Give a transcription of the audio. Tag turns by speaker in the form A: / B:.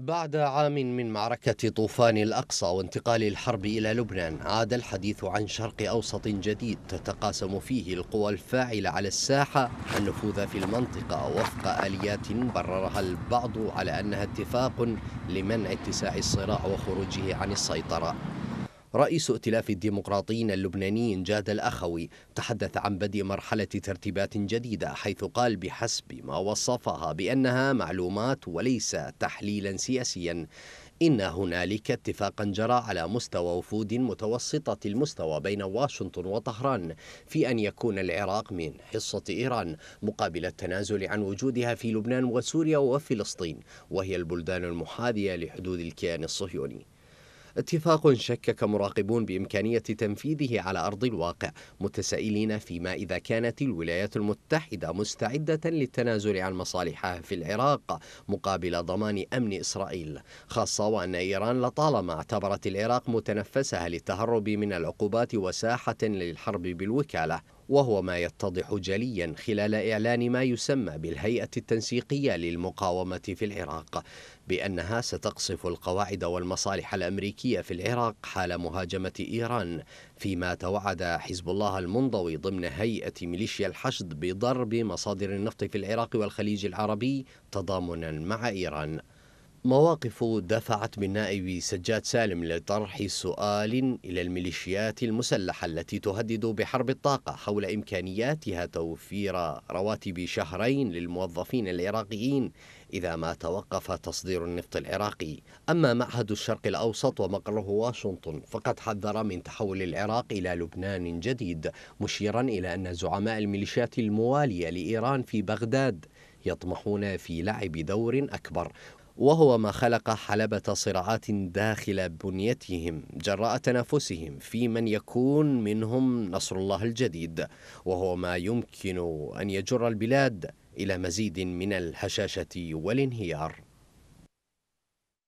A: بعد عام من معركة طوفان الأقصى وانتقال الحرب إلى لبنان عاد الحديث عن شرق أوسط جديد تتقاسم فيه القوى الفاعلة على الساحة النفوذ في المنطقة وفق آليات بررها البعض على أنها اتفاق لمنع اتساع الصراع وخروجه عن السيطرة رئيس ائتلاف الديمقراطيين اللبنانيين جاد الأخوي تحدث عن بدء مرحلة ترتيبات جديدة حيث قال بحسب ما وصفها بأنها معلومات وليس تحليلا سياسيا إن هنالك اتفاقا جرى على مستوى وفود متوسطة المستوى بين واشنطن وطهران في أن يكون العراق من حصة إيران مقابل التنازل عن وجودها في لبنان وسوريا وفلسطين وهي البلدان المحاذية لحدود الكيان الصهيوني اتفاق شكك مراقبون بإمكانية تنفيذه على أرض الواقع متسائلين فيما إذا كانت الولايات المتحدة مستعدة للتنازل عن مصالحها في العراق مقابل ضمان أمن إسرائيل خاصة وأن إيران لطالما اعتبرت العراق متنفسها للتهرب من العقوبات وساحة للحرب بالوكالة وهو ما يتضح جليا خلال إعلان ما يسمى بالهيئة التنسيقية للمقاومة في العراق بأنها ستقصف القواعد والمصالح الأمريكية في العراق حال مهاجمة إيران فيما توعد حزب الله المنضوي ضمن هيئة ميليشيا الحشد بضرب مصادر النفط في العراق والخليج العربي تضامنا مع إيران مواقف دفعت بالنائب سجاد سالم لطرح سؤال إلى الميليشيات المسلحة التي تهدد بحرب الطاقة حول إمكانياتها توفير رواتب شهرين للموظفين العراقيين إذا ما توقف تصدير النفط العراقي أما معهد الشرق الأوسط ومقره واشنطن فقد حذر من تحول العراق إلى لبنان جديد مشيرا إلى أن زعماء الميليشيات الموالية لإيران في بغداد يطمحون في لعب دور أكبر وهو ما خلق حلبة صراعات داخل بنيتهم جراء تنافسهم في من يكون منهم نصر الله الجديد وهو ما يمكن أن يجر البلاد إلى مزيد من الهشاشة والانهيار